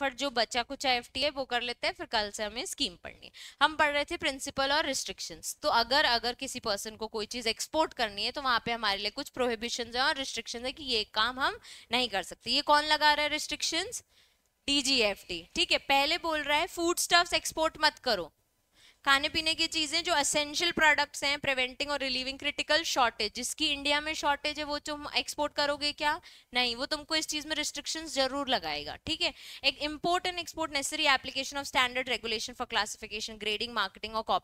फटाफट जो बचा कुछ एफ है वो कर लेते हैं फिर कल से हमें स्कीम पढ़नी है हम पढ़ रहे थे प्रिंसिपल और रिस्ट्रिक्शंस तो अगर अगर किसी पर्सन को कोई चीज़ एक्सपोर्ट करनी है तो वहाँ पे हमारे लिए कुछ प्रोहिबिशन है और रिस्ट्रिक्शन है कि ये काम हम नहीं कर सकते ये कौन लगा रहा है रिस्ट्रिक्शंस डी ठीक है पहले बोल रहा है फूड स्टफ्स एक्सपोर्ट मत करो खाने पीने की चीज़ें जो असेंशियल प्रोडक्ट्स हैं प्रिवेंटिंग और रिलीविंग क्रिटिकल शॉर्टेज जिसकी इंडिया में शॉर्टेज है वो तुम एक्सपोर्ट करोगे क्या नहीं वो तुमको इस चीज़ में रिस्ट्रिक्शन जरूर लगाएगा ठीक है एक import and export necessary application of standard regulation for classification grading marketing और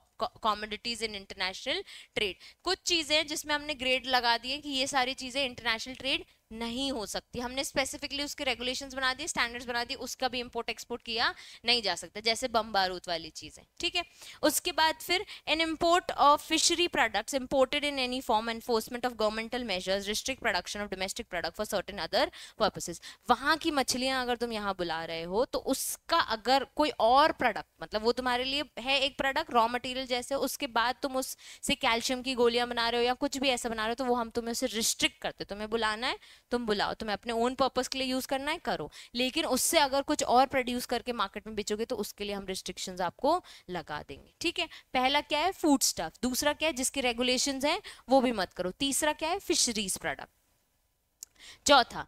कॉमोडिटीज इन इंटरनेशनल ट्रेड कुछ चीज़ें जिसमें हमने ग्रेड लगा दिए कि ये सारी चीज़ें इंटरनेशनल ट्रेड नहीं हो सकती हमने स्पेसिफिकली उसके रेगुलेशंस बना दिए स्टैंडर्ड्स बना दिए उसका भी इंपोर्ट एक्सपोर्ट किया नहीं जा सकता जैसे बम बारूद वाली चीज़ें ठीक है उसके बाद फिर an import of fishery products imported in any form enforcement of governmental measures restrict production of domestic product for certain other purposes वहाँ की मछलियाँ अगर तुम यहाँ बुला रहे हो तो उसका अगर कोई और प्रोडक्ट मतलब वो तुम्हारे लिए है एक प्रोडक्ट रॉ मटेरियल जैसे उसके बाद तुम उससे कैल्शियम की गोलियाँ बना रहे हो या कुछ भी ऐसा बना रहे हो तो वो हम तुम्हें उसे रिस्ट्रिक्ट करते तुम्हें बुलाना है तुम बुलाओ तुम्हें अपने ओन पर्पज़ के लिए यूज़ करना है करो लेकिन उससे अगर कुछ और प्रोड्यूस करके मार्केट में बेचोगे तो उसके लिए हम रिस्ट्रिक्शंस आपको लगा देंगे ठीक है पहला क्या है फूड स्टफ दूसरा क्या है जिसके रेगुलेशन हैं वो भी मत करो तीसरा क्या है फिशरीज प्रोडक्ट चौथा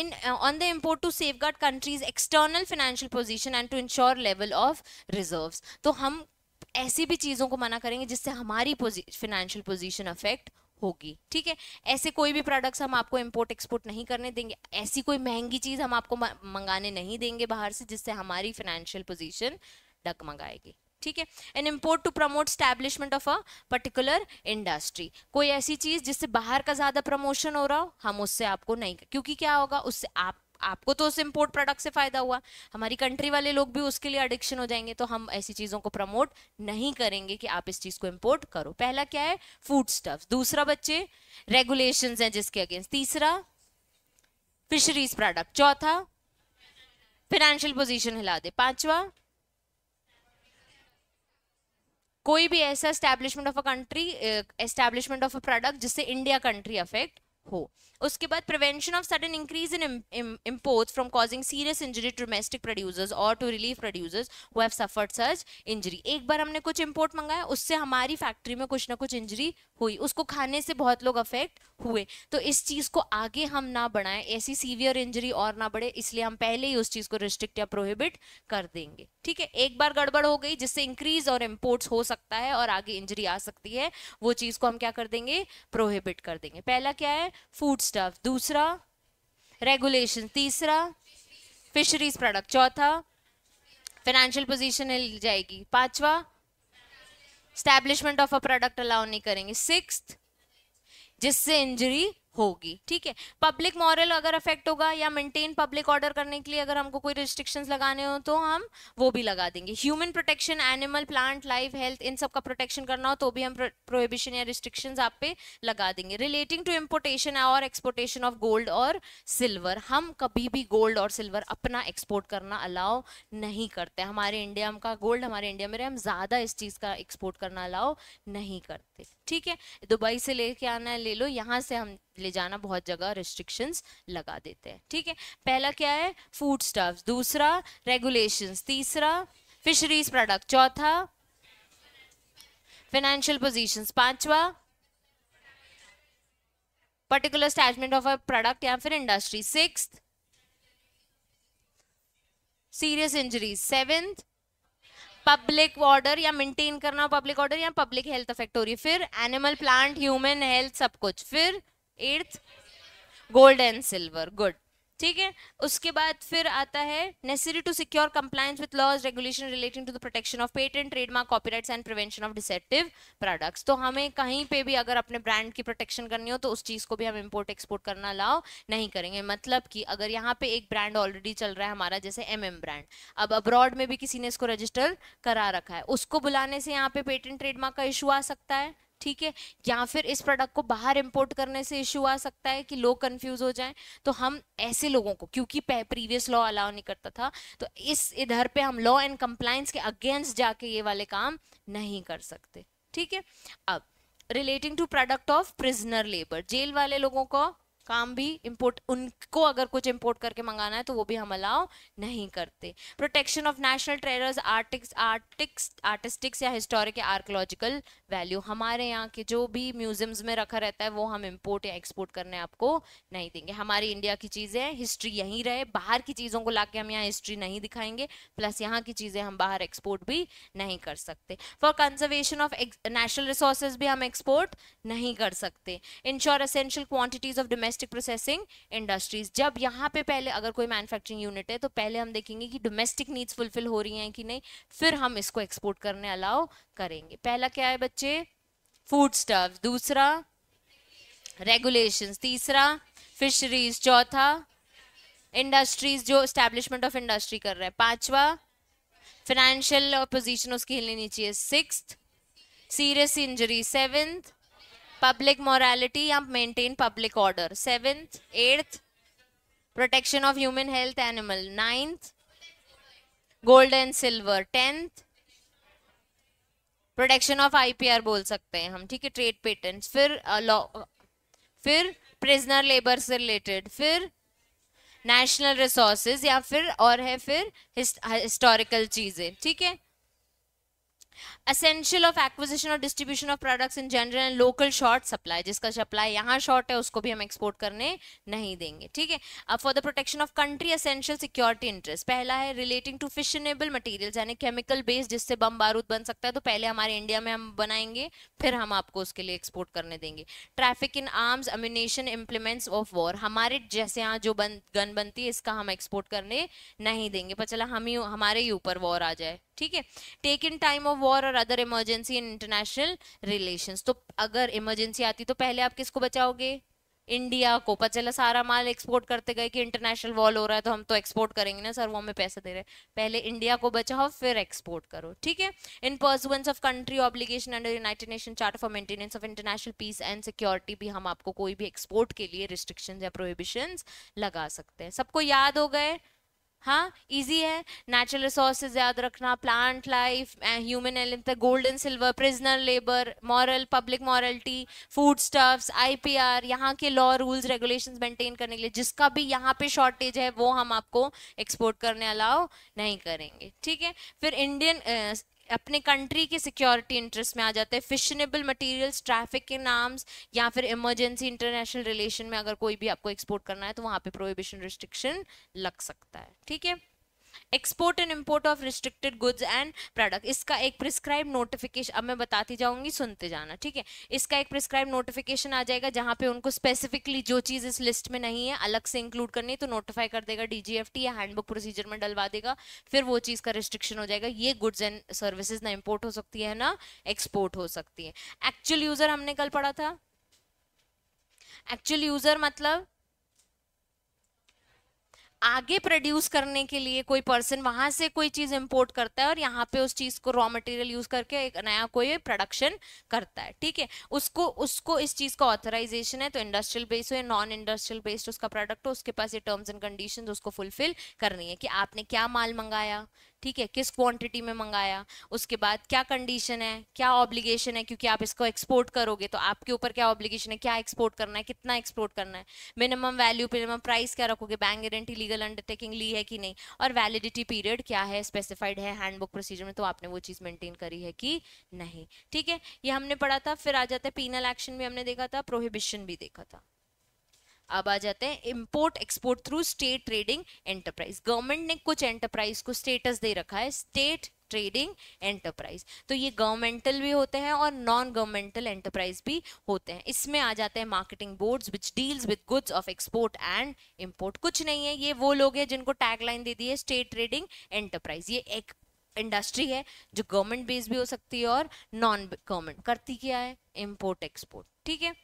in on the import to safe safeguard countries external financial position and to ensure level of reserves तो हम ऐसी भी चीज़ों को मना करेंगे जिससे हमारी फाइनेंशियल पोजिशन अफेक्ट होगी ठीक है ऐसे कोई भी प्रोडक्ट्स हम आपको इम्पोर्ट एक्सपोर्ट नहीं करने देंगे ऐसी कोई महंगी चीज़ हम आपको मंगाने नहीं देंगे बाहर से जिससे हमारी फाइनेंशियल पोजीशन मंगाएगी ठीक है an import to promote establishment of a particular industry कोई ऐसी चीज़ जिससे बाहर का ज़्यादा प्रमोशन हो रहा हो हम उससे आपको नहीं क्योंकि क्या होगा उससे आप आपको तो उस इम्पोर्ट प्रोडक्ट से फ़ायदा हुआ हमारी कंट्री वाले लोग भी उसके लिए अडिक्शन हो जाएंगे तो हम ऐसी चीज़ों को प्रमोट नहीं करेंगे कि आप इस चीज़ को इम्पोर्ट करो पहला क्या है फूड स्टफ दूसरा बच्चे रेगुलेशन है जिसके अगेंस्ट तीसरा फिशरीज प्रोडक्ट चौथा फिनेंशियल पोजिशन हिला दे पांचवा कोई भी ऐसा establishment of a country establishment of a product जिससे इंडिया कंट्री अफेक्ट हो उसके बाद prevention of sudden increase in import from causing serious injury to domestic producers और to relief producers who have suffered such injury एक बार हमने कुछ import मंगाया उससे हमारी फैक्ट्री में कुछ ना कुछ इंजरी हुई उसको खाने से बहुत लोग अफेक्ट हुए तो इस चीज़ को आगे हम ना बढ़ाएं ऐसी सीवियर इंजरी और ना बढ़े इसलिए हम पहले ही उस चीज़ को रिस्ट्रिक्ट या प्रोहिबिट कर देंगे ठीक है एक बार गड़बड़ हो गई जिससे इंक्रीज और इम्पोर्ट्स हो सकता है और आगे इंजरी आ सकती है वो चीज़ को हम क्या कर देंगे प्रोहिबिट कर देंगे पहला क्या है फूड स्टफ दूसरा रेगुलेशन तीसरा फिशरीज प्रोडक्ट चौथा फाइनेंशियल पोजिशन जाएगी पांचवा establishment of a product allow नहीं करेंगे सिक्स जिससे इंजरी होगी ठीक है पब्लिक मॉरल अगर अफेक्ट होगा या मेंटेन पब्लिक ऑर्डर करने के लिए अगर हमको कोई रिस्ट्रिक्शंस लगाने हो तो हम वो भी लगा देंगे human protection animal plant life health इन सब का प्रोटेक्शन करना हो तो भी हम प्रोहिबिशन या रिस्ट्रिक्शंस आप पे लगा देंगे रिलेटिंग टू इम्पोर्टेशन और एक्सपोर्टेशन ऑफ गोल्ड और सिल्वर हम कभी भी गोल्ड और सिल्वर अपना एक्सपोर्ट करना अलाउ नहीं करते हमारे इंडिया का गोल्ड हमारे इंडिया में हम ज़्यादा इस चीज़ का एक्सपोर्ट करना अलाउ नहीं करते ठीक है दुबई से लेके आना है ले लो यहाँ से हम ले जाना बहुत जगह रिस्ट्रिक्शंस लगा देते हैं ठीक है पहला क्या है फूड स्टाफ दूसरा रेगुलेशंस तीसरा फिशरीज प्रोडक्ट चौथा फाइनेंशियल पोजिशन पांचवा particular establishment of a product या फिर industry six serious injuries seventh public order या मेंटेन करना पब्लिक ऑर्डर या पब्लिक हेल्थ अफेक्ट हो रही फिर एनिमल प्लांट ह्यूमन हेल्थ सब कुछ फिर eighth gold and silver good ठीक है उसके बाद फिर आता है necessary to secure compliance with laws regulation relating to the protection of patent trademark copyrights and prevention of deceptive products तो हमें कहीं पे भी अगर अपने ब्रांड की प्रोटेक्शन करनी हो तो उस चीज़ को भी हम इम्पोर्ट एक्सपोर्ट करना अलाउ नहीं करेंगे मतलब कि अगर यहाँ पे एक ब्रांड ऑलरेडी चल रहा है हमारा जैसे एम MM ब्रांड अब अब्रॉड में भी किसी ने इसको रजिस्टर करा रखा है उसको बुलाने से यहाँ पे पेटेंट ट्रेडमार्क का इशू आ सकता है ठीक है या फिर इस प्रोडक्ट को बाहर इंपोर्ट करने से इश्यू आ सकता है कि लोग कंफ्यूज हो जाएं तो हम ऐसे लोगों को क्योंकि प्रीवियस लॉ अलाउ नहीं करता था तो इस इधर पे हम लॉ एंड कंप्लायंस के अगेंस्ट जाके ये वाले काम नहीं कर सकते ठीक है अब relating to product of prisoner labour jail वाले लोगों को काम भी इम्पोर्ट उनको अगर कुछ इम्पोर्ट करके मंगाना है तो वो भी हम अलाउ नहीं करते protection of national traders artics artics artistics या हिस्टोरिक या आर्कोलॉजिकल वैल्यू हमारे यहाँ के जो भी म्यूजियम्स में रखा रहता है वो हम इम्पोर्ट या एक्सपोर्ट करने आपको नहीं देंगे हमारी इंडिया की चीज़ें हिस्ट्री यहीं रहे बाहर की चीज़ों को ला हम यहाँ हिस्ट्री नहीं दिखाएंगे प्लस यहाँ की चीज़ें हम बाहर एक्सपोर्ट भी नहीं कर सकते for conservation of national resources भी हम एक्सपोर्ट नहीं कर सकते ensure essential quantities of domestic domestic processing industries जब यहाँ पे पहले अगर कोई मैन्युफैक्चरिंग यूनिट है तो पहले हम देखेंगे कि डोमेस्टिक नीड्स फुलफिल हो रही हैं कि नहीं फिर हम इसको एक्सपोर्ट करने अलाउ करेंगे पहला क्या है बच्चे फूड स्टफ दूसरा रेगुलेशन तीसरा फिशरीज चौथा इंडस्ट्रीज जो स्टैब्लिशमेंट ऑफ इंडस्ट्री कर रहे हैं पांचवा फाइनेंशियल पोजिशन उसकी हिलनी चाहिए six serious injury seventh public morality या maintain public order seventh eighth protection of human health animal ninth gold and silver tenth protection of IPR बोल सकते हैं हम ठीक है ट्रेड पेटेंट्स फिर लॉ फिर प्रिजनर लेबर से रिलेटेड फिर नेशनल रिसोर्सेज या फिर और है फिर हिस्टोरिकल चीज़ें ठीक है असेंशियल ऑफ एक्विजिशन और distribution of products in general and local short supply जिसका सप्लाई यहाँ शॉर्ट है उसको भी हम एक्सपोर्ट करने नहीं देंगे ठीक है अब for the protection of country essential security interest पहला है रिलेटिंग टू फिशनेबल मटीरियल यानी केमिकल बेस्ड जिससे बम बारूद बन सकता है तो पहले हमारे इंडिया में हम बनाएंगे फिर हम आपको उसके लिए एक्सपोर्ट करने देंगे traffic in arms ammunition implements of war हमारे जैसे यहाँ जो बन गन बनती है इसका हम एक्सपोर्ट करने नहीं देंगे पर चला हम ही हमारे ही ऊपर वॉर आ जाए ठीक है take in time of war और other emergency in international relation तो अगर इमरजेंसी आती तो पहले आप किसको बचाओगे इंडिया को पता चला सारा माल एक्सपोर्ट करते गए कि इंटरनेशनल वॉल हो रहा है तो हम तो एक्सपोर्ट करेंगे ना सर वो हमें पैसे दे रहे हैं पहले इंडिया को बचाओ फिर एक्सपोर्ट करो ठीक है in pursuance of country obligation under United Nation Charter for maintenance of international peace and security भी हम आपको कोई भी एक्सपोर्ट के लिए रिस्ट्रिक्शन या प्रोहिबिशन लगा सकते हैं सबको याद हो गए हाँ इजी है नेचुरल रिसोर्सेज याद रखना plant life human element gold and silver prisoner labour moral public morality food stuffs IPR यहाँ के लॉ रूल्स रेगुलेशंस मेंटेन करने के लिए जिसका भी यहाँ पे शॉर्टेज है वो हम आपको एक्सपोर्ट करने अलाउ नहीं करेंगे ठीक है फिर इंडियन अपने कंट्री के सिक्योरिटी इंटरेस्ट में आ जाते हैं फिशनेबल मटेरियल्स ट्रैफिक के नाम्स या फिर इमरजेंसी इंटरनेशनल रिलेशन में अगर कोई भी आपको एक्सपोर्ट करना है तो वहाँ पे प्रोहिबिशन रिस्ट्रिक्शन लग सकता है ठीक है export and import of restricted goods and product इसका एक प्रिस्क्राइब नोटिफिकेशन अब मैं बताती जाऊंगी सुनते जाना ठीक है इसका एक प्रिस्क्राइब नोटिफिकेशन आ जाएगा जहां पे उनको स्पेसिफिकली जो चीज़ इस लिस्ट में नहीं है अलग से इंक्लूड करनी है तो नोटिफाई कर देगा डीजीएफटी या हैंडबुक प्रोसीजर में डलवा देगा फिर वो चीज़ का रिस्ट्रिक्शन हो जाएगा ये गुड्स एंड सर्विसेज ना इम्पोर्ट हो सकती है ना एक्सपोर्ट हो सकती है एक्चुअल यूज़र हमने कल पढ़ा था एक्चुअल यूज़र मतलब आगे प्रोड्यूस करने के लिए कोई पर्सन वहां से कोई चीज इंपोर्ट करता है और यहाँ पे उस चीज को रॉ मटेरियल यूज करके एक नया कोई प्रोडक्शन करता है ठीक है उसको उसको इस चीज का ऑथराइजेशन है तो इंडस्ट्रियल बेस्ड हो या नॉन इंडस्ट्रियल बेस्ड उसका प्रोडक्ट हो उसके पास ये टर्म्स एंड कंडीशन उसको फुलफिल करनी है कि आपने क्या माल मंगाया ठीक है किस क्वांटिटी में मंगाया उसके बाद क्या कंडीशन है क्या ऑब्लिगेशन है क्योंकि आप इसको एक्सपोर्ट करोगे तो आपके ऊपर क्या ऑब्लिगेशन है क्या एक्सपोर्ट करना है कितना एक्सपोर्ट करना है मिनिमम वैल्यू मिनिमम प्राइस क्या रखोगे बैंक गारंटी लीगल अंडरटेकिंग ली है कि नहीं और वैलिडिटी पीरियड क्या है स्पेसिफाइड है हैंडबुक प्रोसीजर में तो आपने वो चीज़ मेंटेन करी है कि नहीं ठीक है ये हमने पढ़ा था फिर आ जाता है पीनल एक्शन भी हमने देखा था प्रोहिबिशन भी देखा था अब आ जाते हैं import export through state trading enterprise government ने कुछ एंटरप्राइज को स्टेटस दे रखा है स्टेट ट्रेडिंग एंटरप्राइज तो ये गवर्नमेंटल भी होते हैं और नॉन गवर्नमेंटल एंटरप्राइज भी होते हैं इसमें आ जाते हैं marketing boards which deals with goods of export and import कुछ नहीं है ये वो लोग हैं जिनको टैगलाइन दे दी है स्टेट ट्रेडिंग एंटरप्राइज ये एक इंडस्ट्री है जो गवर्नमेंट बेस्ड भी हो सकती है और नॉन गवर्नमेंट करती क्या है इम्पोर्ट एक्सपोर्ट ठीक है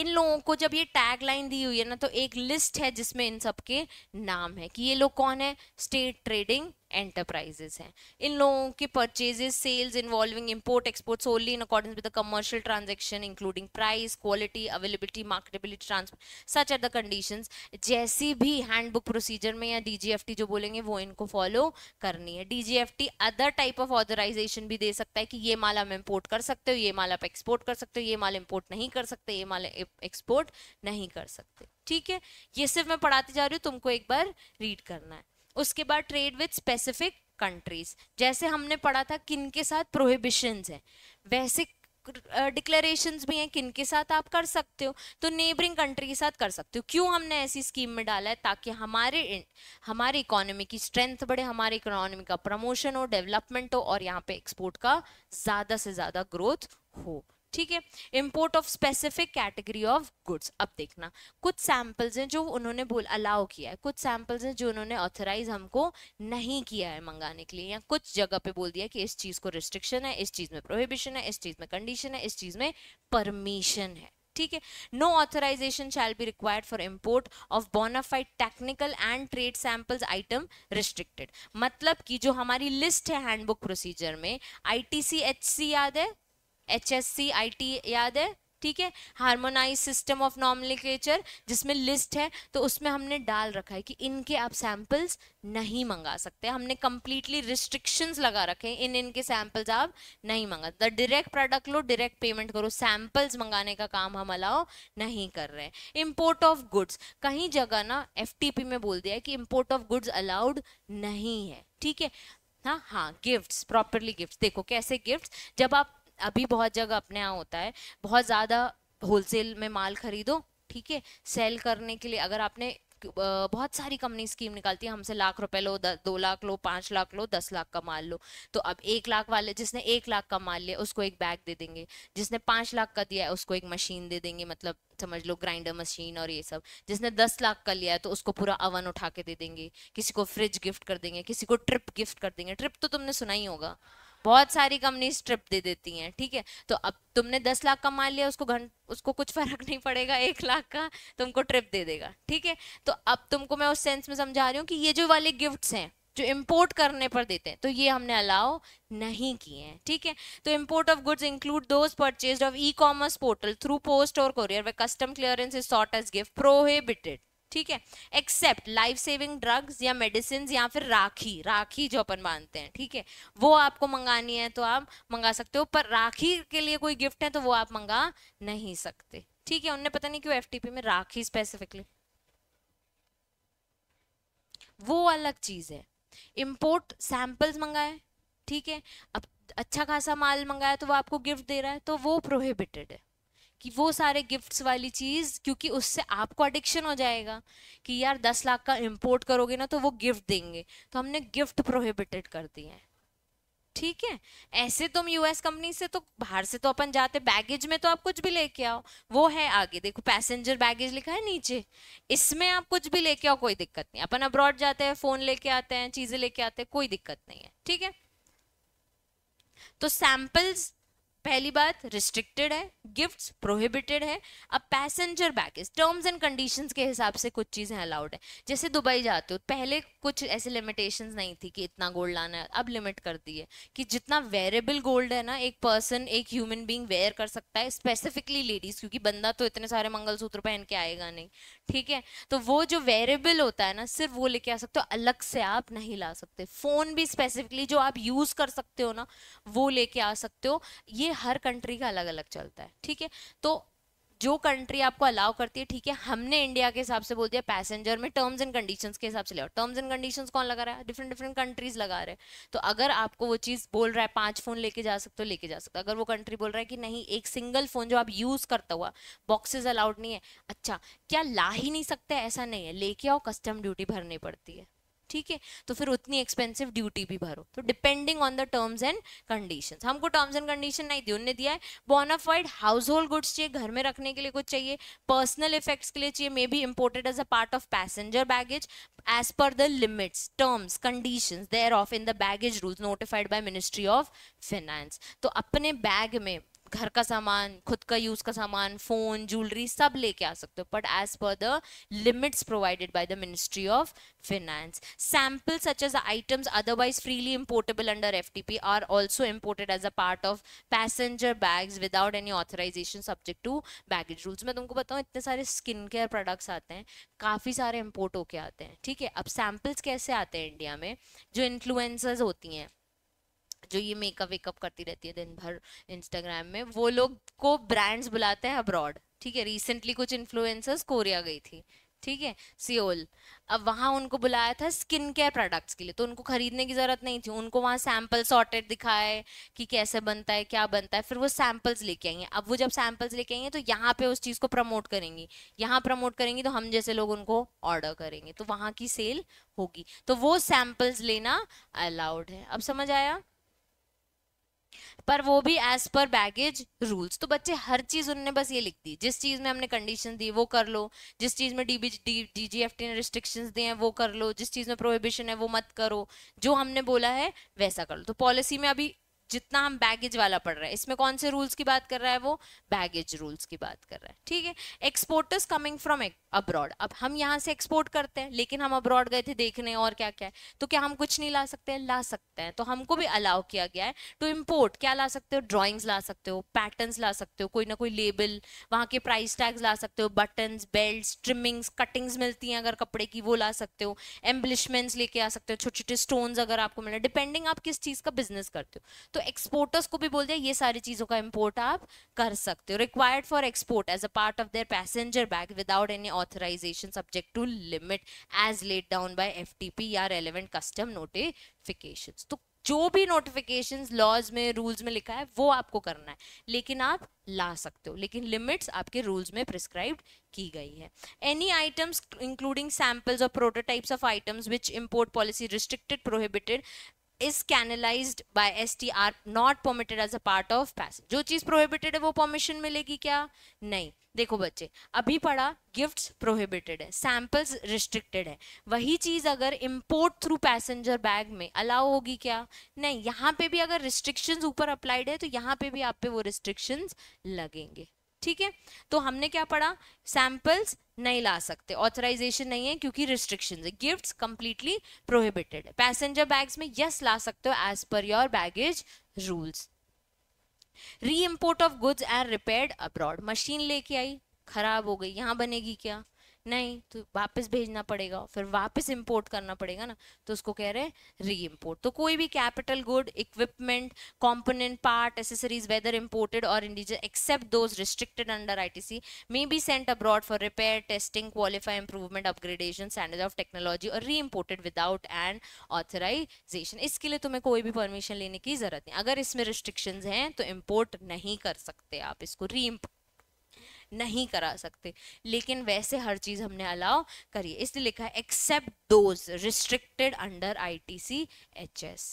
इन लोगों को जब ये टैग लाइन दी हुई है ना तो एक लिस्ट है जिसमें इन सबके नाम है कि ये लोग कौन है स्टेट ट्रेडिंग एंटरप्राइजेस हैं इन लोगों के purchases sales involving import export solely in accordance with the commercial transaction including price quality availability marketability transport such are the condition जैसी भी हैंडबुक प्रोसीजर में या डी जो बोलेंगे वो इनको फॉलो करनी है the other type of authorisation भी दे सकता है कि ये माल हम इम्पोर्ट कर सकते हो ये माल आप एक्सपोर्ट कर सकते हो ये माल इम्पोर्ट नहीं कर सकते ये माल एक्सपोर्ट नहीं कर सकते ठीक है ये सिर्फ मैं पढ़ाती जा रही हूँ तुमको एक बार रीड करना है उसके बाद ट्रेड विथ स्पेसिफिक कंट्रीज जैसे हमने पढ़ा था किन के साथ प्रोहिबिशंस हैं वैसे डिक्लेरेशंस भी हैं किन के साथ आप कर सकते हो तो नेबरिंग कंट्री के साथ कर सकते हो क्यों हमने ऐसी स्कीम में डाला है ताकि हमारे हमारी इकोनॉमी की स्ट्रेंथ बढ़े हमारे इकोनॉमी का प्रमोशन हो डेवलपमेंट हो और यहाँ पे एक्सपोर्ट का ज़्यादा से ज़्यादा ग्रोथ हो ठीक है import of specific category of goods अब देखना कुछ सैम्पल्स हैं जो उन्होंने बोल अलाउ किया है कुछ सैम्पल्स हैं जो उन्होंने ऑथराइज हमको नहीं किया है मंगाने के लिए या कुछ जगह पे बोल दिया कि इस चीज़ को रिस्ट्रिक्शन है इस चीज़ में प्रोहिबिशन है इस चीज़ में कंडीशन है इस चीज़ में परमिशन है ठीक है no authorisation shall be required for import of bona fide technical and trade samples item restricted मतलब कि जो हमारी लिस्ट है हैंडबुक प्रोसीजर में आई याद है H S C I T याद है ठीक है हार्मोनाइज सिस्टम ऑफ नॉमलिकेचर जिसमें लिस्ट है तो उसमें हमने डाल रखा है कि इनके आप सैंपल्स नहीं मंगा सकते हमने कंप्लीटली रिस्ट्रिक्शंस लगा रखे इन इनके सैंपल्स आप नहीं मंगा द डायरेक्ट प्रोडक्ट लो डायरेक्ट पेमेंट करो सैंपल्स मंगाने का काम हम अलाउ नहीं कर रहे हैं इम्पोर्ट ऑफ गुड्स कहीं जगह ना एफ में बोल दिया है कि इम्पोर्ट ऑफ गुड्स अलाउड नहीं है ठीक है हाँ हाँ गिफ्ट्स प्रॉपरली गिफ्ट्स देखो कैसे गिफ्ट्स जब आप अभी बहुत जगह अपने यहाँ होता है बहुत ज़्यादा होलसेल में माल खरीदो ठीक है सेल करने के लिए अगर आपने बहुत सारी कंपनी स्कीम निकालती है हमसे लाख रुपए लो दो लाख लो पाँच लाख लो दस लाख का माल लो तो अब एक लाख वाले जिसने एक लाख का माल लिया उसको एक बैग दे देंगे जिसने पाँच लाख का दिया है उसको एक मशीन दे देंगे मतलब समझ लो ग्राइंडर मशीन और ये सब जिसने दस लाख का लिया है तो उसको पूरा अवन उठा के दे देंगे किसी को फ्रिज गिफ्ट कर देंगे किसी को ट्रिप गिफ्ट कर देंगे ट्रिप तो तुमने सुना ही होगा बहुत सारी कंपनी स्ट्रिप दे देती हैं ठीक है तो अब तुमने दस लाख कमा लिया उसको घंट उसको कुछ फर्क नहीं पड़ेगा एक लाख का तुमको ट्रिप दे देगा ठीक है तो अब तुमको मैं उस सेंस में समझा रही हूँ कि ये जो वाले गिफ्ट्स हैं जो इम्पोर्ट करने पर देते हैं तो ये हमने अलाउ नहीं किए हैं ठीक है तो import of goods include those purchase of e commerce portal through post और courier where custom clearance is sought as gift prohibited ठीक है एक्सेप्ट लाइफ सेविंग ड्रग्स या मेडिसिन या फिर राखी राखी जो अपन मानते हैं ठीक है वो आपको मंगानी है तो आप मंगा सकते हो पर राखी के लिए कोई गिफ्ट है तो वो आप मंगा नहीं सकते ठीक है उनने पता नहीं क्यों एफटीपी में राखी स्पेसिफिकली वो अलग चीज है इम्पोर्ट सैंपल्स मंगाए ठीक है अब अच्छा खासा माल मंगाया तो वो आपको गिफ्ट दे रहा है तो वो प्रोहिबिटेड है कि वो सारे गिफ्ट्स वाली चीज़ क्योंकि उससे आपको एडिक्शन हो जाएगा कि यार दस लाख का इम्पोर्ट करोगे ना तो वो गिफ्ट देंगे तो हमने गिफ्ट प्रोहिबिटेड कर दिए हैं ठीक है ऐसे तुम यूएस कंपनी से तो बाहर से तो अपन जाते बैगेज में तो आप कुछ भी लेके आओ वो है आगे देखो पैसेंजर बैगेज लिखा है नीचे इसमें आप कुछ भी लेके आओ कोई दिक्कत नहीं अपन अब्रॉड जाते हैं फोन लेके आते हैं चीजें लेके आते हैं कोई दिक्कत नहीं है ठीक है तो सैंपल्स पहली बात रिस्ट्रिक्टेड है गिफ्ट प्रोहिबिटेड है अब passenger baggage terms and condition के हिसाब से कुछ चीज़ें अलाउड है जैसे दुबई जाते हो पहले कुछ ऐसे लिमिटेशंस नहीं थी कि इतना गोल्ड लाना है अब लिमिट कर दी है कि जितना वेरेबल गोल्ड है ना एक पर्सन एक ह्यूमन बींग वेयर कर सकता है स्पेसिफिकली लेडीज़ क्योंकि बंदा तो इतने सारे मंगलसूत्र पहन के आएगा नहीं ठीक है तो वो जो वेरेबल होता है ना सिर्फ वो लेके आ सकते हो अलग से आप नहीं ला सकते फ़ोन भी स्पेसिफिकली जो आप यूज़ कर सकते हो ना वो लेके आ सकते हो ये हर कंट्री का अलग अलग चलता है ठीक है तो जो कंट्री आपको अलाउ करती है ठीक है हमने इंडिया के हिसाब से बोल दिया पैसेंजर में टर्म्स एंड कंडीशंस के हिसाब से ले टर्म्स एंड कंडीशंस कौन लगा रहा है डिफरेंट डिफरेंट कंट्रीज लगा रहे हैं तो अगर आपको वो चीज़ बोल रहा है पांच फ़ोन लेके जा सकते हो लेके जा सकते हो अगर वो कंट्री बोल रहा है कि नहीं एक सिंगल फ़ोन जो आप यूज़ करता हुआ बॉक्सेज अलाउड नहीं है अच्छा क्या ला ही नहीं सकते ऐसा नहीं है लेके आओ कस्टम ड्यूटी भरनी पड़ती है ठीक है तो फिर उतनी एक्सपेंसिव ड्यूटी भी भरो तो depending on the terms and conditions हमको टर्म्स एंड कंडीशन नहीं दी उनने दिया है बोनाफाइड हाउस होल्ड गुड्स चाहिए घर में रखने के लिए कुछ चाहिए पर्सनल इफेक्ट्स के लिए चाहिए may be imported as a part of passenger baggage as per the limits terms condition thereof in the baggage rules notified by ministry of finance तो अपने बैग में घर का सामान खुद का यूज़ का सामान फ़ोन ज्वेलरी सब लेके आ सकते हो but as per the limits provided by the ministry of finance sample such as items otherwise freely importable under F T P R also imported as a part of passenger bags without any authorisation subject to baggage rules मैं तुमको बताऊँ इतने सारे skin care products आते हैं काफ़ी सारे import होके आते हैं ठीक है अब सैम्पल्स कैसे आते हैं इंडिया में जो इन्फ्लुएंसर्स होती हैं जो ये मेकअप वेकअप करती रहती है दिन भर इंस्टाग्राम में वो लोग को ब्रांड्स बुलाते हैं अब्रॉड ठीक है रिसेंटली कुछ इन्फ्लुएंसर्स कोरिया गई थी ठीक है सियोल अब वहाँ उनको बुलाया था स्किन केयर प्रोडक्ट्स के लिए तो उनको खरीदने की ज़रूरत नहीं थी उनको वहाँ सैम्पल सॉर्टेड दिखाए कि कैसे बनता है क्या बनता है फिर वो सैम्पल्स लेके आई हैं अब वो जब सैंपल्स लेके आई हैं तो यहाँ पे उस चीज़ को प्रमोट करेंगी यहाँ प्रमोट करेंगी तो हम जैसे लोग उनको ऑर्डर करेंगे तो वहाँ की सेल होगी तो वो सैम्पल्स लेना अलाउड है अब समझ आया पर वो भी एज पर बैगेज रूल्स तो बच्चे हर चीज उन्होंने बस ये लिख दी जिस चीज में हमने कंडीशन दी वो कर लो जिस चीज में डीबी डीजीएफटी ने रिस्ट्रिक्शन दिए हैं वो कर लो जिस चीज में प्रोहिबिशन है वो मत करो जो हमने बोला है वैसा कर लो तो पॉलिसी में अभी जितना हम बैगेज वाला पढ़ रहे हैं इसमें कौन से रूल्स की बात कर रहा है वो बैगेज रूल्स की बात कर रहा है ठीक है एक्सपोर्टर्स कमिंग फ्रॉम अब्रॉड अब हम यहाँ से एक्सपोर्ट करते हैं लेकिन हम अब्रॉड गए थे देखने और क्या क्या है तो क्या हम कुछ नहीं ला सकते हैं ला सकते हैं तो हमको भी अलाउ किया गया है टू तो इम्पोर्ट क्या ला सकते हो ड्रॉइंग्स ला सकते हो पैटर्न ला सकते हो कोई ना कोई लेबल वहाँ के प्राइस टैग्स ला सकते हो बटन बेल्ट ट्रिमिंग्स कटिंग्स मिलती हैं अगर कपड़े की वो ला सकते हो एम्बलिशमेंट्स लेके आ सकते हो छोटे छोटे स्टोन्स अगर आपको मिले डिपेंडिंग आप किस चीज़ का बिजनेस करते हो तो तो एक्सपोर्टर्स को भी बोल दिया ये सारी चीज़ों का इम्पोर्ट आप कर सकते हो required for export as a part of their passenger bag without any authorisation subject to limit as laid down by FTP या रेलिवेंट कस्टम नोटिफिकेशन तो जो भी नोटिफिकेशन लॉज में रूल्स में लिखा है वो आपको करना है लेकिन आप ला सकते हो लेकिन लिमिट्स आपके रूल्स में प्रिस्क्राइब की गई है एनी आइटम्स इंक्लूडिंग सैम्पल्स और prototypes of items which import policy restricted prohibited is canalized by STR not permitted as a part of passage जो चीज़ prohibited है वो permission मिलेगी क्या नहीं देखो बच्चे अभी पढ़ा गिफ्ट्स प्रोहिबिटेड है सैंपल्स रिस्ट्रिक्टेड है वही चीज़ अगर इंपोर्ट थ्रू पैसेंजर बैग में अलाउ होगी क्या नहीं यहाँ पे भी अगर रिस्ट्रिक्शंस ऊपर अप्लाइड है तो यहाँ पे भी आप पे वो रिस्ट्रिक्शंस लगेंगे ठीक है तो हमने क्या पढ़ा सैंपल्स नहीं ला सकते ऑथराइजेशन नहीं है क्योंकि रिस्ट्रिक्शन है गिफ्ट कंप्लीटली प्रोहिबिटेड है पैसेंजर बैग्स में यस ला सकते हो as per your baggage rules re import of goods and repair abroad machine लेके आई खराब हो गई यहां बनेगी क्या नहीं तो वापस भेजना पड़ेगा फिर वापस इम्पोर्ट करना पड़ेगा ना तो उसको कह रहे हैं री इम्पोर्ट तो कोई भी capital good equipment component part accessories whether imported और indigenous except those restricted under I T C may be sent abroad for repair testing qualify improvement upgradation standard of technology और re imported without and authorisation इसके लिए तुम्हें कोई भी permission लेने की जरूरत नहीं अगर इसमें रिस्ट्रिक्शन हैं तो इम्पोर्ट नहीं कर सकते आप इसको री इम्पोर्ट नहीं करा सकते लेकिन वैसे हर चीज़ हमने अलाउ करी इसलिए लिखा है except those restricted under I T C H S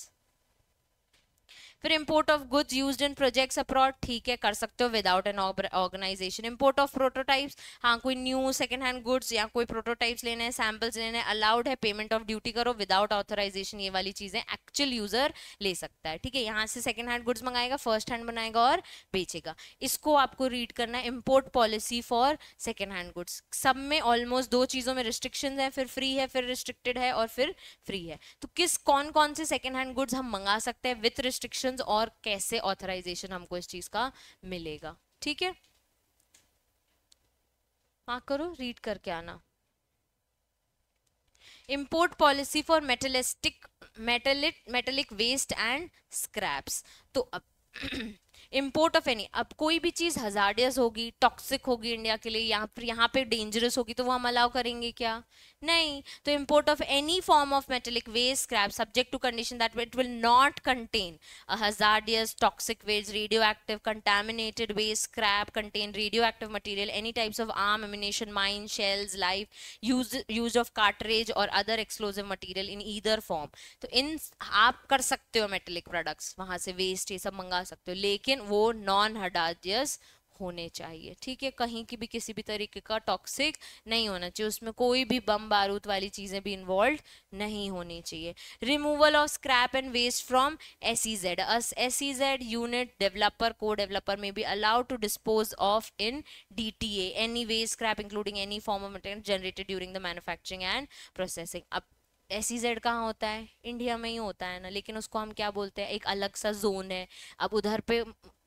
फिर import of goods use in projects abroad ठीक है कर सकते हो without an organisation import of prototypes हाँ कोई न्यू सेकेंड हैंड गुड्स या कोई प्रोटोटाइप्स लेने हैं सैम्पल्स लेने हैं अलाउड है पेमेंट ऑफ ड्यूटी करो विदाउट ऑथराइजेशन ये वाली चीज़ें एक्चुअल यूजर ले सकता है ठीक है यहाँ से सेकेंड हैंड गुड्स मंगाएगा फर्स्ट हैंड बनाएगा और बेचेगा इसको आपको रीड करना है import policy for second hand goods सब में ऑलमोस्ट दो चीज़ों में रिस्ट्रिक्शन है फिर फ्री है फिर रिस्ट्रिक्टेड है और फिर फ्री है तो किस कौन कौन से सेकेंड हैंड गुड्स हम मंगा सकते हैं विथ रिस्ट्रिक्शन ऑप्शंस और कैसे ऑथराइजेशन हमको इस चीज का मिलेगा ठीक है मार्क हाँ, करो रीड करके आना import policy for metalistic metallic metallic waste and scraps तो अब इम्पोर्ट ऑफ एनी अब कोई भी चीज़ हजारडियस होगी टॉक्सिक होगी इंडिया के लिए यहाँ पर यहाँ पे डेंजरस होगी तो वो हम अलाउ करेंगे क्या नहीं तो import of any form of metallic waste scrap subject to condition that it will not contain hazardous toxic waste radioactive contaminated waste scrap contain radioactive material any types of arm ammunition mine shells life use use of cartridge और other explosive material in either form तो इन आप कर सकते हो metallic products वहाँ से waste ये सब मंगा सकते हो लेकिन वो नॉन हडाजियस होने चाहिए ठीक है कहीं की भी किसी भी तरीके का टॉक्सिक नहीं होना चाहिए उसमें कोई भी बम बारूद वाली चीज़ें भी इन्वॉल्व नहीं होनी चाहिए removal of scrap and waste from S E Z S C Z unit developer को developer may be allowed to dispose of in D T A any waste scrap including any form of material generated during the manufacturing and processing अब S C Z कहाँ होता है India में ही होता है ना लेकिन उसको हम क्या बोलते हैं एक अलग सा जोन है अब उधर पे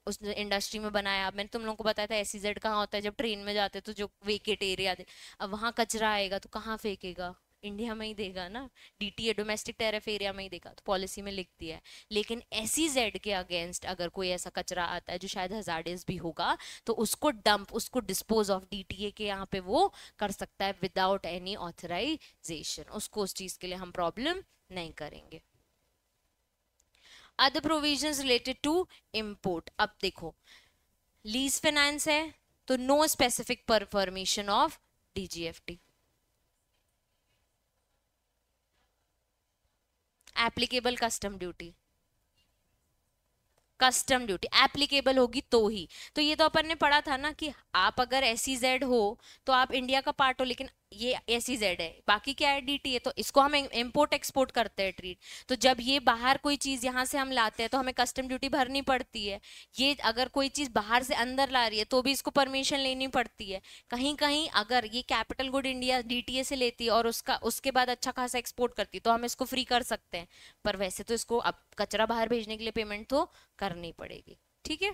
उस इंडस्ट्री में बनाया मैंने तुम लोगों को बताया था एस सी जेड कहाँ होता है जब ट्रेन में जाते तो जो वेकेट एरिया थे अब वहाँ कचरा आएगा तो कहाँ फेंकेगा इंडिया में ही देगा ना D T A domestic tariff area में ही देगा तो पॉलिसी में लिख दिया है लेकिन एसी जेड e के अगेंस्ट अगर कोई ऐसा कचरा आता है जो शायद डेज भी होगा तो उसको डंप उसको dispose of D T A के यहाँ पे वो कर सकता है विदाउट एनी ऑथराइजेशन उसको उस चीज़ के लिए हम प्रॉब्लम नहीं करेंगे other provision related to import अब देखो लीज फाइनेंस है तो नो स्पेसिफिक परफॉर्मेशन of DGFT applicable custom duty custom duty applicable होगी तो ही तो ये तो अपन ने पढ़ा था ना कि आप अगर एस e हो तो आप इंडिया का पार्ट हो लेकिन ये ए सी जेड है बाकी क्या है डी टी है तो इसको हम इम्पोर्ट एक्सपोर्ट करते हैं ट्रीट तो जब ये बाहर कोई चीज़ यहाँ से हम लाते हैं तो हमें कस्टम ड्यूटी भरनी पड़ती है ये अगर कोई चीज़ बाहर से अंदर ला रही है तो भी इसको परमिशन लेनी पड़ती है कहीं कहीं अगर ये capital good India D T A से लेती है और उसका उसके बाद अच्छा खासा एक्सपोर्ट करती तो हम इसको फ्री कर सकते हैं पर वैसे तो इसको अब कचरा बाहर भेजने के लिए पेमेंट तो करनी पड़ेगी ठीक है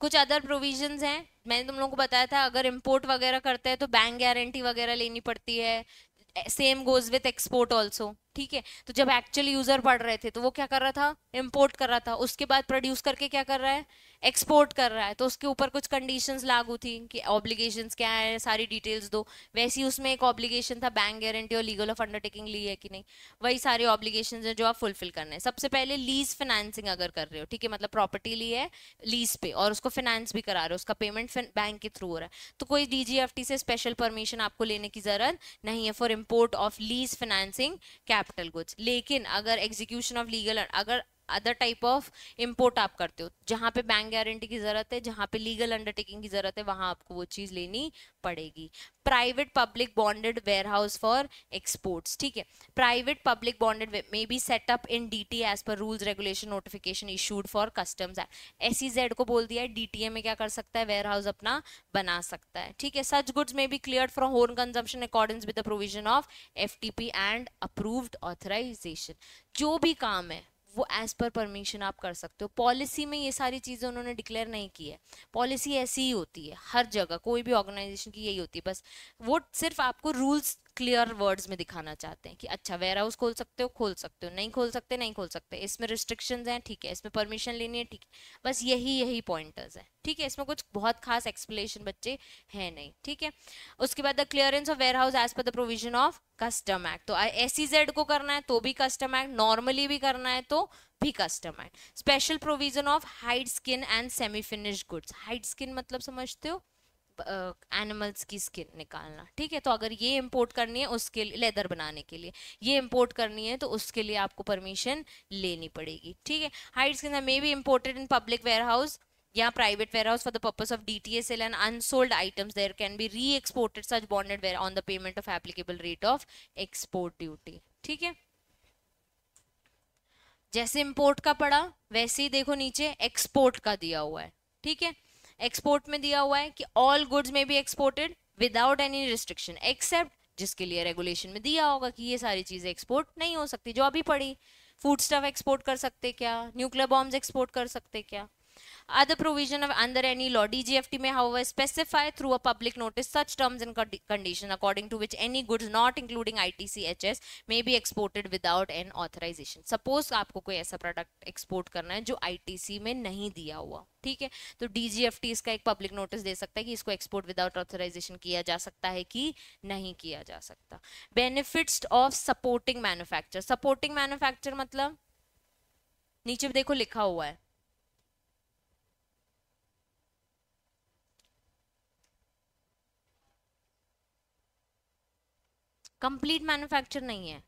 कुछ अदर प्रोविजंस हैं मैंने तुम लोगों को बताया था अगर इम्पोर्ट वगैरह करते हैं तो बैंक गारंटी वगैरह लेनी पड़ती है same goes with export also ठीक है तो जब एक्चुअल यूजर पढ़ रहे थे तो वो क्या कर रहा था इम्पोर्ट कर रहा था उसके बाद प्रोड्यूस करके क्या कर रहा है एक्सपोर्ट कर रहा है तो उसके ऊपर कुछ कंडीशंस लागू थी कि ऑब्लिगेशंस क्या है सारी डिटेल्स दो वैसे ही उसमें एक ऑब्लिगेशन था बैंक गारंटी और लीगल ऑफ अंडरटेकिंग ली है कि नहीं वही सारे ऑब्लिगेशन हैं जो आप फुलफिल करने हैं सबसे पहले लीज फाइनेंसिंग अगर कर रहे हो ठीक है मतलब प्रॉपर्टी ली है लीज पे और उसको फाइनेंस भी करा रहे हो उसका पेमेंट बैंक के थ्रू हो रहा है तो कोई डी से स्पेशल परमिशन आपको लेने की जरूरत नहीं है for import of lease financing capital goods लेकिन अगर एग्जीक्यूशन ऑफ लीगल अगर अदर टाइप ऑफ इम्पोर्ट आप करते हो जहाँ पे बैंक गारंटी की ज़रूरत है जहाँ पे लीगल अंडरटेकिंग की ज़रूरत है वहाँ आपको वो चीज़ लेनी पड़ेगी private public bonded warehouse for exports ठीक है private public bonded may be set up in D T as per rules regulation notification issued for customs act S Z को बोल दिया है डी टी ए में क्या कर सकता है वेयर हाउस अपना बना सकता है ठीक है such goods may be clear from home consumption according with the provision of F T P and approved authorisation जो भी काम है वो एज़ पर परमिशन आप कर सकते हो पॉलिसी में ये सारी चीज़ें उन्होंने डिक्लेयर नहीं की है पॉलिसी ऐसी ही होती है हर जगह कोई भी ऑर्गेनाइजेशन की यही होती है बस वो सिर्फ आपको रूल्स क्लियर वर्ड्स में दिखाना चाहते हैं कि अच्छा वेयर हाउस खोल सकते हो खोल सकते हो नहीं खोल सकते नहीं खोल सकते इसमें रिस्ट्रिक्शंस हैं ठीक है इसमें परमिशन लेनी है ठीक है बस यही यही पॉइंटर्स हैं ठीक है इसमें कुछ बहुत खास एक्सप्लेनेशन बच्चे हैं नहीं ठीक है उसके बाद the clearance of warehouse as per the provision of custom act तो एस जेड e को करना है तो भी कस्टम एक्ट नॉर्मली भी करना है तो भी custom act special provision of hide skin and semi finish goods hide skin मतलब समझते हो एनिमल्स की स्किन निकालना ठीक है तो अगर ये इम्पोर्ट करनी है उसके लिए लेदर बनाने के लिए ये इम्पोर्ट करनी है तो उसके लिए आपको परमिशन लेनी पड़ेगी ठीक है हाइड्स के may be imported in public warehouse या private warehouse for the purpose of D T S L and unsold items there can be re exported such bonded ware on the payment of applicable rate of export duty ठीक है जैसे import का पड़ा वैसे ही देखो नीचे export का दिया हुआ है ठीक है एक्सपोर्ट में दिया हुआ है कि all goods may be exported without any restriction except जिसके लिए रेगुलेशन में दिया होगा कि ये सारी चीज़ें एक्सपोर्ट नहीं हो सकती जो अभी पड़ी फूड स्टफ एक्सपोर्ट कर सकते क्या न्यूक्लियर बॉम्ब्स एक्सपोर्ट कर सकते क्या Other provision of under any law DGFT may however specify through a public notice such terms and condition according to which any goods not including itc hs may be exported without an authorization. Suppose आपको कोई ऐसा product export करना है जो itc में नहीं दिया हुआ ठीक है तो डीजीएफटी इसका एक पब्लिक नोटिस दे सकता है कि इसको एक्सपोर्ट विदाउट ऑथराइजेशन किया जा सकता है कि नहीं किया जा सकता benefits of supporting manufacture supporting manufacture मतलब नीचे देखो लिखा हुआ है कंप्लीट मैन्युफैक्चर नहीं है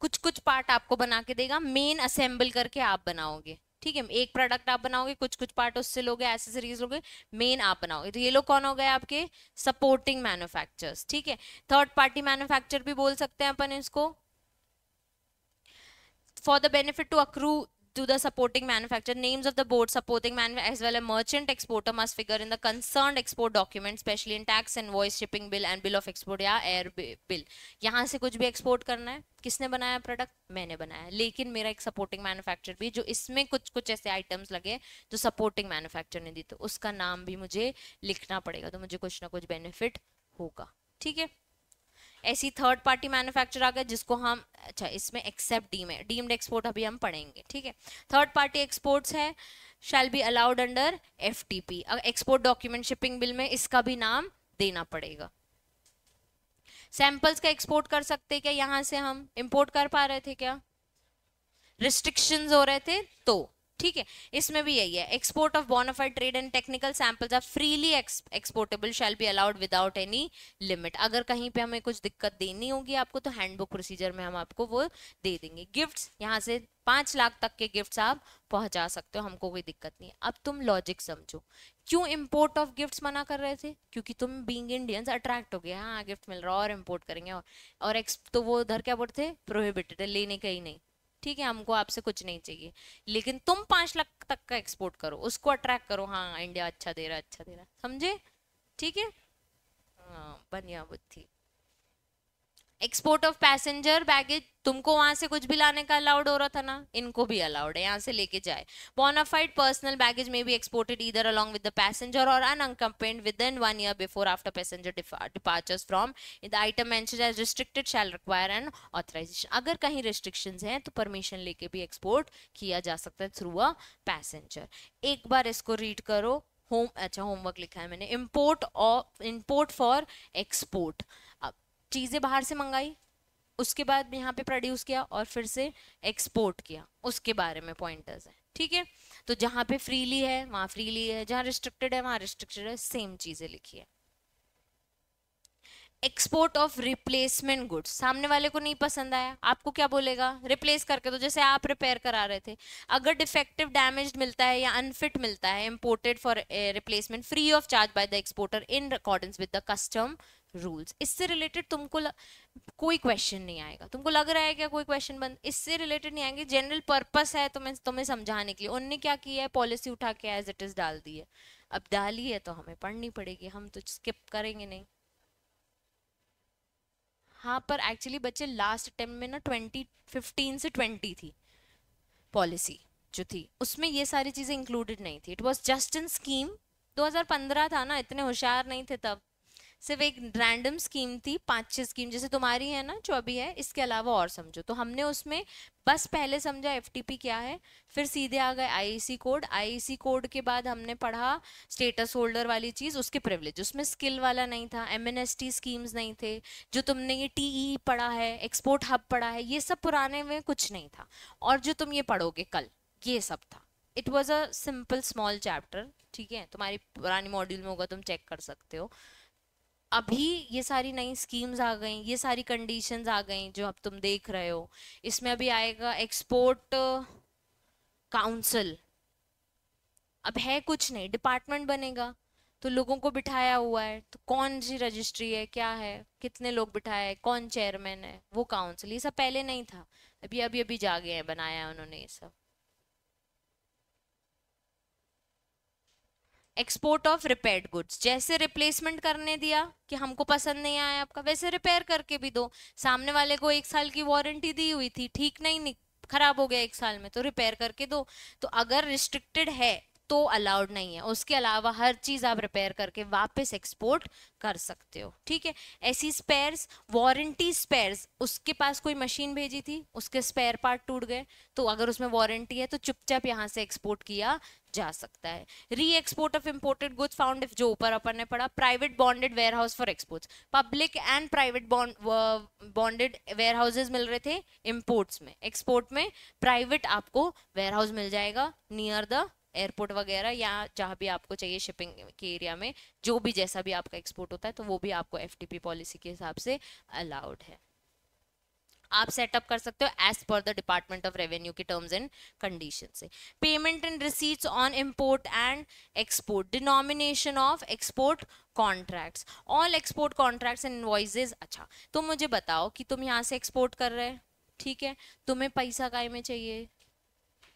कुछ कुछ पार्ट आपको बना के देगा मेन असेंबल करके आप बनाओगे ठीक है एक प्रोडक्ट आप बनाओगे कुछ कुछ पार्ट उससे लोगे एसेसरीज लोगे मेन आप बनाओगे तो ये लोग कौन हो गए आपके सपोर्टिंग मैन्युफैक्चरर्स ठीक है थर्ड पार्टी मैन्युफैक्चर भी बोल सकते हैं अपन इसको for the benefit to accrue to the supporting manufacturer. Names of the board supporting man as well a merchant exporter must figure in the concerned export document, especially in tax invoice, shipping bill and bill of export ya air bill. yahan se kuch bhi export karna hai किसने बनाया product मैंने बनाया लेकिन मेरा एक supporting manufacture भी जो इसमें कुछ कुछ ऐसे आइटम्स लगे जो सपोर्टिंग मैन्युफैक्चर ने दी तो उसका नाम भी मुझे लिखना पड़ेगा तो मुझे कुछ ना कुछ बेनिफिट होगा ठीक है ऐसी थर्ड पार्टी मैन्युफैक्चर आ गया जिसको हम अच्छा इसमें एक्सेप्ट डीम है डीम्ड एक्सपोर्ट अभी हम पढ़ेंगे ठीक है थर्ड पार्टी एक्सपोर्ट्स है shall be allowed under F T P export document shipping bill में इसका भी नाम देना पड़ेगा सैंपल्स का एक्सपोर्ट कर सकते क्या यहाँ से हम इम्पोर्ट कर पा रहे थे क्या रिस्ट्रिक्शंस हो रहे थे तो ठीक है इसमें भी यही है export of bona fide trade and technical samples are freely exportable shall be allowed without any limit अगर कहीं पे हमें कुछ दिक्कत देनी होगी आपको तो हैंडबुक प्रोसीजर में हम आपको वो दे देंगे गिफ्ट्स यहाँ से पाँच लाख तक के गिफ्ट्स आप पहुंचा सकते हो हमको कोई दिक्कत नहीं अब तुम लॉजिक समझो क्यों इम्पोर्ट ऑफ गिफ्ट्स मना कर रहे थे क्योंकि तुम बींग इंडियंस अट्रैक्ट हो गए हाँ गिफ्ट मिल रहा है और इम्पोर्ट करेंगे और, और एक्स तो वो उधर क्या बोलते थे प्रोहिबिटेड है लेने का ही नहीं ठीक है हमको आपसे कुछ नहीं चाहिए लेकिन तुम पाँच लाख तक का एक्सपोर्ट करो उसको अट्रैक्ट करो हाँ इंडिया अच्छा दे रहा अच्छा दे रहा समझे ठीक है हाँ बनिया बुद्धि एक्सपोर्ट ऑफ पैसेंजर बैगेज तुमको वहां से कुछ भी लाने का अलाउड हो रहा था ना इनको भी अलाउड है यहाँ से लेके जाए बोनाफाइड पर्सनल बैगेज में भी एक्सपोर्टेड इधर अलॉन्ग विद द पैसेंजर और unaccompanied within one year before after passenger departures from the item restricted shall require and authorisation अगर कहीं रिस्ट्रिक्शन हैं तो परमिशन लेके भी एक्सपोर्ट किया जा सकता है थ्रू अ पैसेंजर एक बार इसको रीड करो होम अच्छा होमवर्क लिखा है मैंने import of import for export चीज़ें बाहर से मंगाई उसके बाद यहाँ पे प्रोड्यूस किया और फिर से एक्सपोर्ट किया उसके बारे में पॉइंटर्स हैं ठीक है तो जहाँ पे फ्रीली है वहाँ फ्रीली है जहाँ रिस्ट्रिक्टेड है वहाँ रिस्ट्रिक्टेड है सेम चीज़ें लिखी है एक्सपोर्ट ऑफ रिप्लेसमेंट गुड्स सामने वाले को नहीं पसंद आया आपको क्या बोलेगा रिप्लेस करके तो जैसे आप रिपेयर करा रहे थे अगर डिफेक्टिव डैमेज मिलता है या अनफिट मिलता है imported for replacement free of charge by the exporter in accordance with the custom rules इससे रिलेटेड तुमको ल... कोई क्वेश्चन नहीं आएगा तुमको लग रहा है क्या कोई क्वेश्चन बंद इससे रिलेटेड नहीं आएंगे जनरल पर्पस है तुम्हें तुम्हें समझाने के लिए उनने क्या किया है पॉलिसी उठा के एज इट इज डाल दी है अब डाली है तो हमें पढ़नी पड़ेगी हम तो स्किप करेंगे नहीं यहाँ पर एक्चुअली बच्चे लास्ट अटेम्प्ट में ना ट्वेंटी फिफ्टीन से ट्वेंटी थी पॉलिसी जो थी उसमें ये सारी चीज़ें इंक्लूडेड नहीं थी it was just in scheme 2015 था ना इतने होशियार नहीं थे तब सिर्फ एक रैंडम स्कीम थी पाँच छः स्कीम जैसे तुम्हारी है ना जो अभी है इसके अलावा और समझो तो हमने उसमें बस पहले समझा एफ क्या है फिर सीधे आ गए आई कोड आई कोड के बाद हमने पढ़ा स्टेटस होल्डर वाली चीज़ उसके प्रिवलेज उसमें स्किल वाला नहीं था एम स्कीम्स नहीं थे जो तुमने ये टी e e पढ़ा है एक्सपोर्ट हब पढ़ा है ये सब पुराने में कुछ नहीं था और जो तुम ये पढ़ोगे कल ये सब था it was a simple small chapter ठीक है तुम्हारी पुरानी मॉड्यूल में होगा तुम चेक कर सकते हो अभी ये सारी नई स्कीम्स आ गई ये सारी कंडीशंस आ गई जो अब तुम देख रहे हो इसमें अभी आएगा एक्सपोर्ट काउंसिल अब है कुछ नहीं डिपार्टमेंट बनेगा तो लोगों को बिठाया हुआ है तो कौन सी रजिस्ट्री है क्या है कितने लोग बिठाए कौन चेयरमैन है वो काउंसिल ये सब पहले नहीं था अभी अभी अभी जागे हैं बनाया है उन्होंने ये सब एक्सपोर्ट ऑफ रिपेयर गुड्स जैसे रिप्लेसमेंट करने दिया कि हमको पसंद नहीं आया आपका वैसे रिपेयर करके भी दो सामने वाले को एक साल की वारंटी दी हुई थी ठीक नहीं खराब हो गया एक साल में तो रिपेयर करके दो तो अगर रिस्ट्रिक्टेड है तो अलाउड नहीं है उसके अलावा हर चीज़ आप रिपेयर करके वापस एक्सपोर्ट कर सकते हो ठीक है ऐसी स्पेयर्स वारंटी स्पेयर्स उसके पास कोई मशीन भेजी थी उसके स्पेयर पार्ट टूट गए तो अगर उसमें वारंटी है तो चुपचाप यहाँ से एक्सपोर्ट किया जा सकता है re export of imported goods found जो ऊपर अपन ने पढ़ा private bonded warehouse for exports public and private bonded warehouses मिल रहे थे इम्पोर्ट्स में एक्सपोर्ट में प्राइवेट आपको वेयर हाउस मिल जाएगा नियर द एयरपोर्ट वगैरह या जहाँ भी आपको चाहिए शिपिंग के एरिया में जो भी जैसा भी आपका एक्सपोर्ट होता है तो वो भी आपको एफ पॉलिसी के हिसाब से अलाउड है आप सेटअप कर सकते हो as per the department of revenue की टर्म्स एंड कंडीशन से payment and receipts on import and export denomination of export contracts all export contracts and invoices अच्छा तो मुझे बताओ कि तुम यहाँ से एक्सपोर्ट कर रहे हैं ठीक है तुम्हें पैसा काय में चाहिए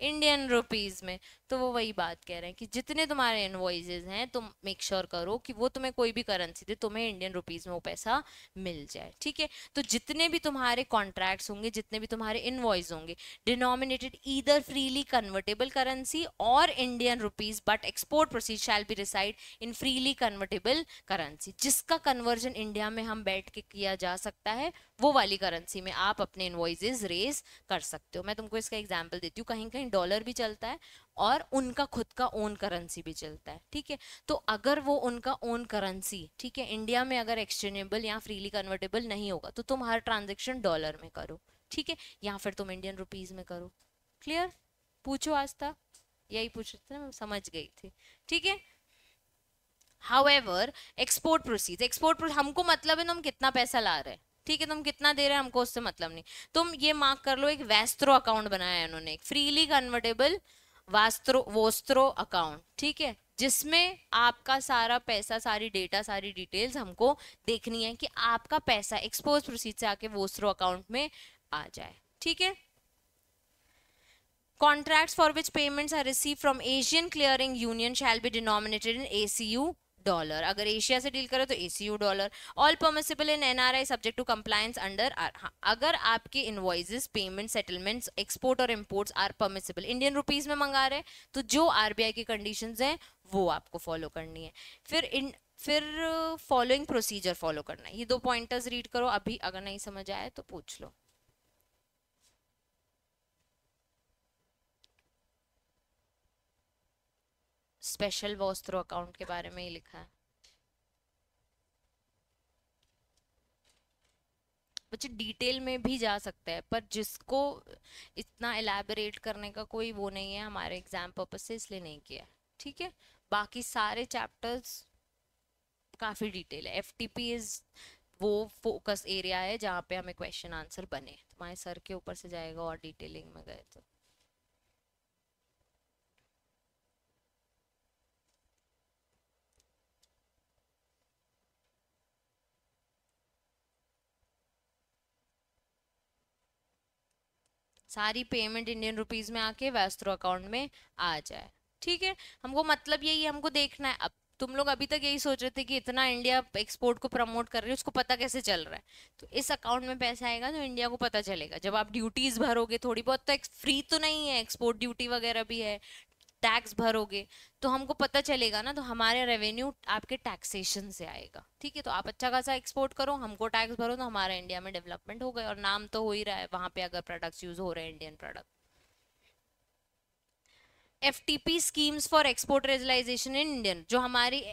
इंडियन रुपीज़ में तो वो वही बात कह रहे हैं कि जितने तुम्हारे इन्वॉइजेज हैं तुम मेक श्योर sure करो कि वो तुम्हें कोई भी करेंसी दे तुम्हें इंडियन रुपीज़ में वो पैसा मिल जाए ठीक है तो जितने भी तुम्हारे कॉन्ट्रैक्ट्स होंगे जितने भी तुम्हारे इन्वॉइज होंगे denominated either freely convertible currency और Indian rupees but export proceeds shall be reside in freely convertible currency जिसका कन्वर्जन इंडिया में हम बैठ के किया जा सकता है वो वाली करेंसी में आप अपने इन्वॉइजेज रेज कर सकते हो मैं तुमको इसका एग्जाम्पल देती हूँ कहीं कहीं डॉलर भी चलता है और उनका खुद का ओन करेंसी भी चलता है ठीक है तो अगर वो उनका ओन करेंसी ठीक है इंडिया में अगर एक्सचेंजेबल या फ्रीली कन्वर्टेबल नहीं होगा तो तुम हर ट्रांजेक्शन डॉलर में करो ठीक है या फिर तुम इंडियन रुपीज़ में करो क्लियर पूछो आज तक यही पूछ रहे थे मैं समझ गई थी ठीक है however export proceeds export हमको मतलब है ना हम कितना पैसा ला रहे हैं ठीक है तुम कितना दे रहे हो हमको उससे मतलब नहीं तुम ये मार्क कर लो एक वेस्त्रो अकाउंट बनाया है उन्होंने freely convertible vostro vostro account ठीक है जिसमें आपका सारा पैसा सारी डेटा सारी डिटेल्स हमको देखनी है कि आपका पैसा एक्सपोज प्रोसीड से आके वोस्त्रो अकाउंट में आ जाए ठीक है contracts for which payments are received from asian clearing union shall be denominated in acu dollar अगर एशिया से डील करें तो A dollar all permissible in NRI subject to compliance under अगर आपके इन्वाइजेस पेमेंट सेटलमेंट्स एक्सपोर्ट और imports are permissible Indian rupees में मंगा रहे हैं तो जो आरबीआई की कंडीशंस हैं वो आपको फॉलो करनी है फिर इन फिर फॉलोइंग प्रोसीजर फॉलो करना है ये दो पॉइंटर्स रीड करो अभी अगर नहीं समझ आए तो पूछ लो स्पेशल वॉस्त्रो अकाउंट के बारे में ही लिखा है बच्चे डिटेल में भी जा सकते हैं पर जिसको इतना एलेबरेट करने का कोई वो नहीं है हमारे एग्जाम पर्पज से इसलिए नहीं किया ठीक है बाकी सारे चैप्टर्स काफ़ी डिटेल है एफ टी पी इज़ वो फोकस एरिया है जहाँ पे हमें क्वेश्चन आंसर बने तुम्हारे सर के ऊपर से जाएगा और डिटेलिंग में गए तो सारी पेमेंट इंडियन रुपीज़ में आके वैस्त्रो अकाउंट में आ जाए ठीक है हमको मतलब यही हमको देखना है अब तुम लोग अभी तक यही सोच रहे थे कि इतना इंडिया एक्सपोर्ट को प्रमोट कर रही है उसको पता कैसे चल रहा है तो इस अकाउंट में पैसा आएगा तो इंडिया को पता चलेगा जब आप ड्यूटीज़ भरोगे थोड़ी बहुत तो फ्री तो नहीं है एक्सपोर्ट ड्यूटी वगैरह भी है टैक्स भरोगे तो हमको पता चलेगा ना तो हमारे रेवेन्यू आपके टैक्सेशन से आएगा ठीक है तो आप अच्छा खासा एक्सपोर्ट करो हमको टैक्स भरो तो हमारा इंडिया में डेवलपमेंट हो गए और नाम तो हो ही रहा है वहाँ पे अगर प्रोडक्ट्स यूज हो रहे हैं Indian product F T P schemes for export realisation in Indian जो हमारी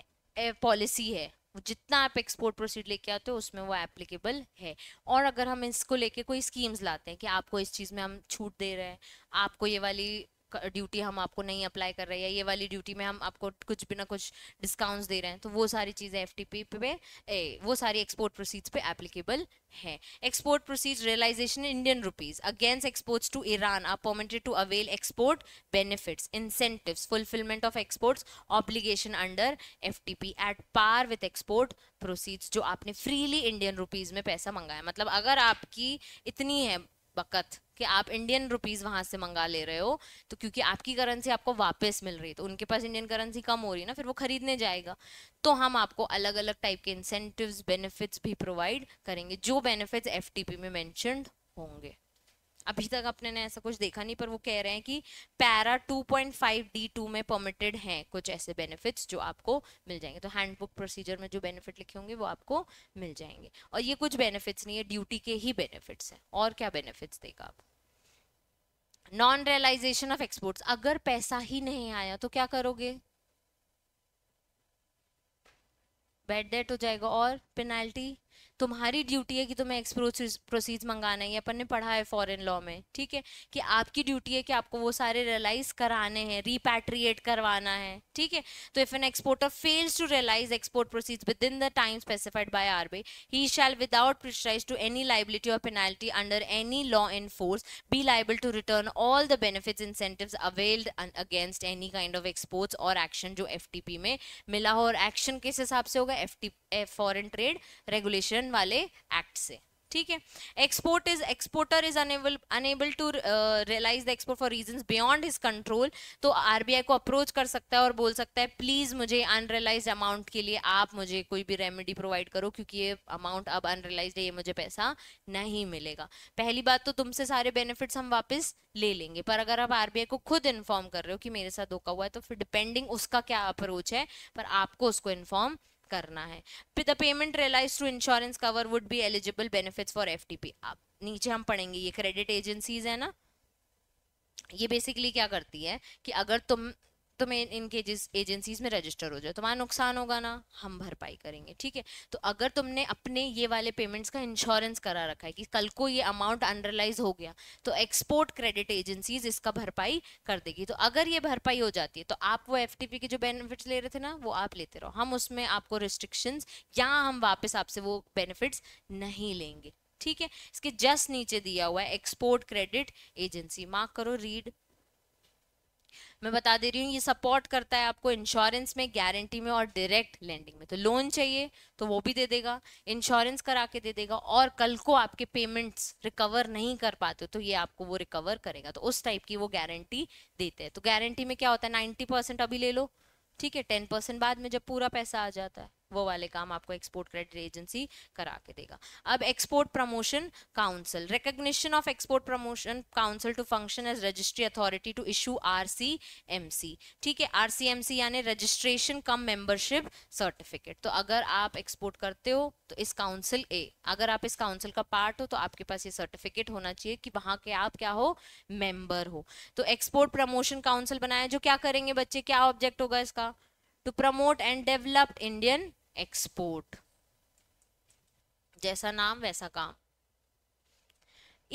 पॉलिसी है जितना आप एक्सपोर्ट प्रोसीड लेके आते हो उसमें वो एप्लीकेबल है और अगर हम इसको लेके कोई स्कीम्स लाते हैं कि आपको इस चीज़ में हम छूट दे रहे हैं आपको ये वाली ड्यूटी हम आपको नहीं अप्लाई कर रहे हैं ये वाली ड्यूटी में हम आपको कुछ भी ना कुछ डिस्काउंट्स दे रहे हैं तो वो सारी चीज़ें एफ टी पी पे ए, वो सारी एक्सपोर्ट प्रोसीड्स पे एप्लीकेबल है export proceeds realisation Indian rupees against exports to Iran are permitted to avail export benefits incentives fulfilment of exports obligation under F at par with export proceeds जो आपने freely Indian rupees में पैसा मंगाया मतलब अगर आपकी इतनी है बकत कि आप इंडियन रुपीज़ वहां से मंगा ले रहे हो तो क्योंकि आपकी करेंसी आपको वापस मिल रही है तो उनके पास इंडियन करेंसी कम हो रही है ना फिर वो ख़रीदने जाएगा तो हम आपको अलग अलग टाइप के इंसेंटिव बेनिफिट्स भी प्रोवाइड करेंगे जो बेनिफिट्स एफ में मैंशनड होंगे अभी तक अपने ने ऐसा कुछ देखा नहीं पर वो कह रहे हैं कि पैरा 2.5 डी में परमिटेड हैं कुछ ऐसे बेनिफिट्स जो आपको मिल जाएंगे तो हैंडबुक प्रोसीजर में जो बेनिफिट लिखे होंगे वो आपको मिल जाएंगे और ये कुछ बेनिफिट्स नहीं है ड्यूटी के ही बेनिफिट्स हैं और क्या बेनिफिट्स देगा आपको नॉन रियलाइजेशन ऑफ एक्सपोर्ट्स अगर पैसा ही नहीं आया तो क्या करोगे बैड डेट हो जाएगा और पेनाल्टी तुम्हारी ड्यूटी है कि तुम्हें एक्स प्रोसीज मंगाना है ये अपन ने पढ़ा है फॉरेन लॉ में ठीक है कि आपकी ड्यूटी है कि आपको वो सारे रियलाइज कराने हैं रिपैट्रिएट करवाना है ठीक है तो if an exporter fails to realise export proceeds within the time specified by RBI he shall without prescribe to any liability और penalty under any law in force be liable to return all the benefits incentive availed against any kind of exports और action जो F में मिला हो और action किस हिसाब से होगा F T foreign trade regulation addition वाले एक्ट से ठीक है export is exporter is unable unable to realise the export for reasons beyond his control तो आरबीआई को अप्रोच कर सकता है और बोल सकता है प्लीज मुझे अनरियलाइज अमाउंट के लिए आप मुझे कोई भी रेमेडी प्रोवाइड करो क्योंकि ये अमाउंट अब अनरियलाइज है ये मुझे पैसा नहीं मिलेगा पहली बात तो तुमसे सारे बेनिफिट्स हम वापस ले लेंगे पर अगर आप आरबीआई को खुद इन्फॉर्म कर रहे हो कि मेरे साथ धोखा हुआ है तो फिर डिपेंडिंग उसका क्या अप्रोच है पर आपको उसको इन्फॉर्म करना है the payment realise to insurance cover would be eligible benefits for F आप नीचे हम पढ़ेंगे ये क्रेडिट एजेंसीज है ना ये बेसिकली क्या करती है कि अगर तुम तो मैं इनके जिस एजेंसीज में रजिस्टर हो जाए तुम्हारा नुकसान होगा ना हम भरपाई करेंगे ठीक है तो अगर तुमने अपने ये वाले पेमेंट्स का इंश्योरेंस करा रखा है कि कल को ये अमाउंट अंडरलाइज हो गया तो एक्सपोर्ट क्रेडिट एजेंसीज इसका भरपाई कर देगी तो अगर ये भरपाई हो जाती है तो आप वो एफ के जो बेनिफिट्स ले रहे थे ना वो आप लेते रहो हम उसमें आपको रिस्ट्रिक्शंस या हम वापस आपसे वो बेनिफिट्स नहीं लेंगे ठीक है इसके जस्ट नीचे दिया हुआ है एक्सपोर्ट क्रेडिट एजेंसी मार्क करो रीड मैं बता दे रही हूँ ये सपोर्ट करता है आपको इंश्योरेंस में गारंटी में और डायरेक्ट लेंडिंग में तो लोन चाहिए तो वो भी दे देगा इंश्योरेंस करा के दे देगा और कल को आपके पेमेंट्स रिकवर नहीं कर पाते तो ये आपको वो रिकवर करेगा तो उस टाइप की वो गारंटी देते हैं तो गारंटी में क्या होता है नाइन्टी परसेंट अभी ले लो ठीक है टेन परसेंट बाद में जब पूरा पैसा आ जाता है वो वाले काम आपको एक्सपोर्ट क्रेडिट एजेंसी करा के देगा अब export promotion council recognition of export promotion council to function as registry authority to issue RCMC ठीक है आरसीएमसी यानी रजिस्ट्रेशन कम मेंबरशिप सर्टिफिकेट तो अगर आप एक्सपोर्ट करते हो तो इस काउंसिल ए अगर आप इस काउंसिल का पार्ट हो तो आपके पास ये सर्टिफिकेट होना चाहिए कि वहाँ के आप क्या हो मेंबर हो तो एक्सपोर्ट प्रमोशन काउंसिल बनाया जो क्या करेंगे बच्चे क्या ऑब्जेक्ट होगा इसका to promote and develop Indian export जैसा नाम वैसा काम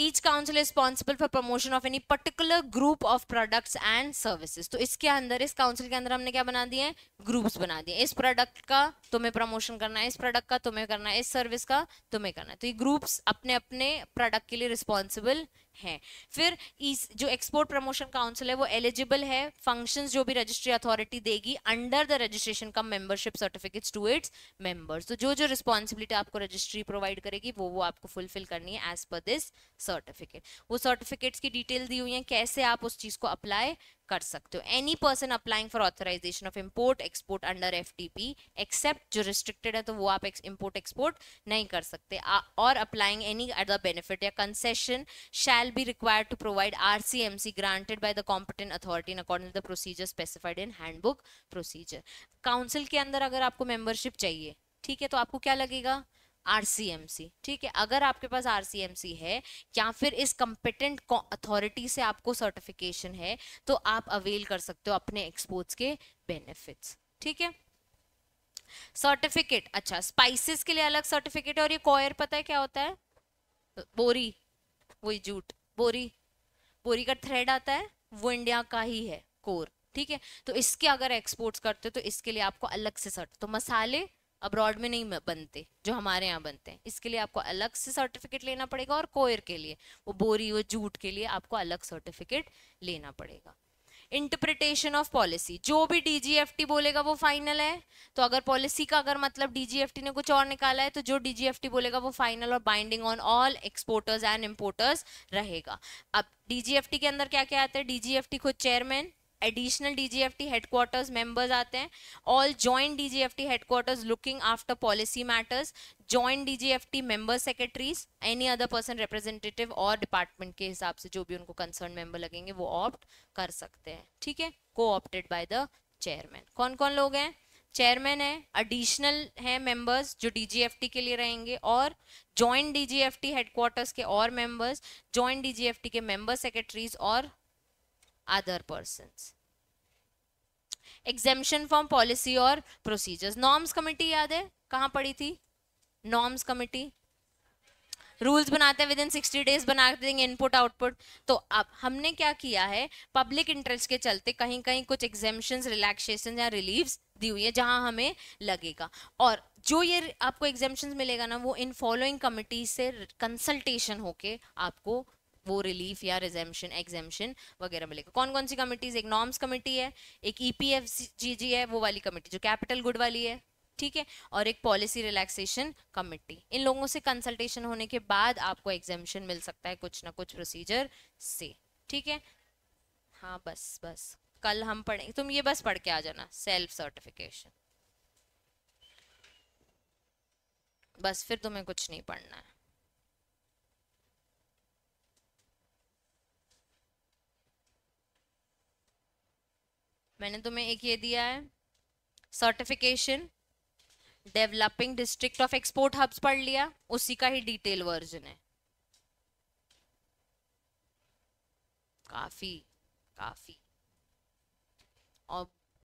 each council responsible for promotion of any particular group of products and services तो इसके अंदर इस काउंसिल के अंदर हमने क्या बना दिए हैं ग्रुप्स बना दिए इस प्रोडक्ट का तुम्हें प्रमोशन करना है इस प्रोडक्ट का तुम्हें करना है इस सर्विस का तुम्हें करना है तो ये ग्रुप्स अपने अपने प्रोडक्ट के लिए रिस्पॉन्सिबल हैं फिर इस जो एक्सपोर्ट प्रमोशन काउंसिल है वो एलिजिबल है फंक्शंस जो भी रजिस्ट्री अथॉरिटी देगी अंडर द रजिस्ट्रेशन का membership certificates to its members तो जो जो रिस्पॉन्सिबिलिटी आपको रजिस्ट्री प्रोवाइड करेगी वो वो आपको फुलफिल करनी है एज पर दिस सर्टिफिकेट वो सर्टिफिकेट्स की डिटेल दी हुई है कैसे आप उस चीज़ को अप्लाई कर सकते हो any person applying for authorisation of import export under F T P except जो रिस्ट्रिक्टेड है तो वो आप इम्पोर्ट एक्सपोर्ट नहीं कर सकते और अप्लाइंग एनी अदर बेनिफिट या concession shall be required to provide R C M C granted by the competent authority in according the procedure specified in handbook procedure council के अंदर अगर आपको मेंबरशिप चाहिए ठीक है तो आपको क्या लगेगा आर ठीक है अगर आपके पास आर है या फिर इस कंपिटेंट अथॉरिटी से आपको सर्टिफिकेशन है तो आप अवेल कर सकते हो अपने एक्सपोर्ट्स के बेनिफिट्स ठीक है सर्टिफिकेट अच्छा स्पाइसेस के लिए अलग सर्टिफिकेट और ये कॉयर पता है क्या होता है बोरी वही जूट बोरी बोरी का थ्रेड आता है वो इंडिया का ही है कोर ठीक है तो इसके अगर एक्सपोर्ट्स करते हो तो इसके लिए आपको अलग से सर्ट तो मसाले अब्रॉड में नहीं बनते जो हमारे यहाँ बनते हैं इसके लिए आपको अलग से सर्टिफिकेट लेना पड़ेगा और कोयर के लिए वो बोरी व जूट के लिए आपको अलग सर्टिफिकेट लेना पड़ेगा इंटरप्रिटेशन ऑफ पॉलिसी जो भी डीजीएफटी बोलेगा वो फाइनल है तो अगर पॉलिसी का अगर मतलब डीजीएफटी ने कुछ और निकाला है तो जो डीजीएफटी बोलेगा वो फाइनल और binding on all exporters and importers रहेगा अब डीजीएफटी के अंदर क्या क्या आता है डीजीएफटी खुद chairman additional DGFT headquarters members आते हैं all joint DGFT headquarters looking after policy matters joint DGFT member secretaries any other person representative और डिपार्टमेंट के हिसाब से जो भी उनको कंसर्न मेंबर लगेंगे वो ऑप्ट कर सकते हैं ठीक है को ऑप्टेड बाय द चेयरमैन कौन कौन लोग हैं चेयरमैन है एडिशनल है मेंबर्स जो डीजीएफटी के लिए रहेंगे और जॉइंट डीजीएफटी हेडक्वार्टर्स के और मेंबर्स जॉइंट डीजीएफटी के मेंबर सेक्रेटरीज और other persons exemption from policy or procedures norms committee yaad hai kahan padi thi norms committee rules बनाते हैं विद इन सिक्सटी डेज बना देंगे इनपुट आउटपुट तो अब हमने क्या किया है पब्लिक इंटरेस्ट के चलते कहीं कहीं कुछ एग्जेम्पन रिलैक्सेशन या रिलीव्स दी हुई है जहां हमें लगेगा और जो ये आपको एग्जेम्पन मिलेगा ना वो इन फॉलोइंग कमिटी से कंसल्टेशन होके आपको वो रिलीफ या रिजेम्पन एग्जेम्पन वगैरह मिलेगा कौन कौन सी कमिटीज एक नॉर्म्स कमेटी है एक ई पी एफ जी जी है वो वाली कमेटी जो कैपिटल गुड वाली है ठीक है और एक पॉलिसी रिलैक्सेशन कमिटी इन लोगों से कंसल्टेशन होने के बाद आपको एग्जेम्पन मिल सकता है कुछ ना कुछ प्रोसीजर से ठीक है हाँ बस बस कल हम पढ़ें तुम ये बस पढ़ के आ जाना सेल्फ सर्टिफिकेशन बस फिर तुम्हें कुछ नहीं पढ़ना है मैंने तुम्हें एक ये दिया है certification developing district of export hubs पढ़ लिया उसी का ही डिटेल वर्जन है काफी काफी और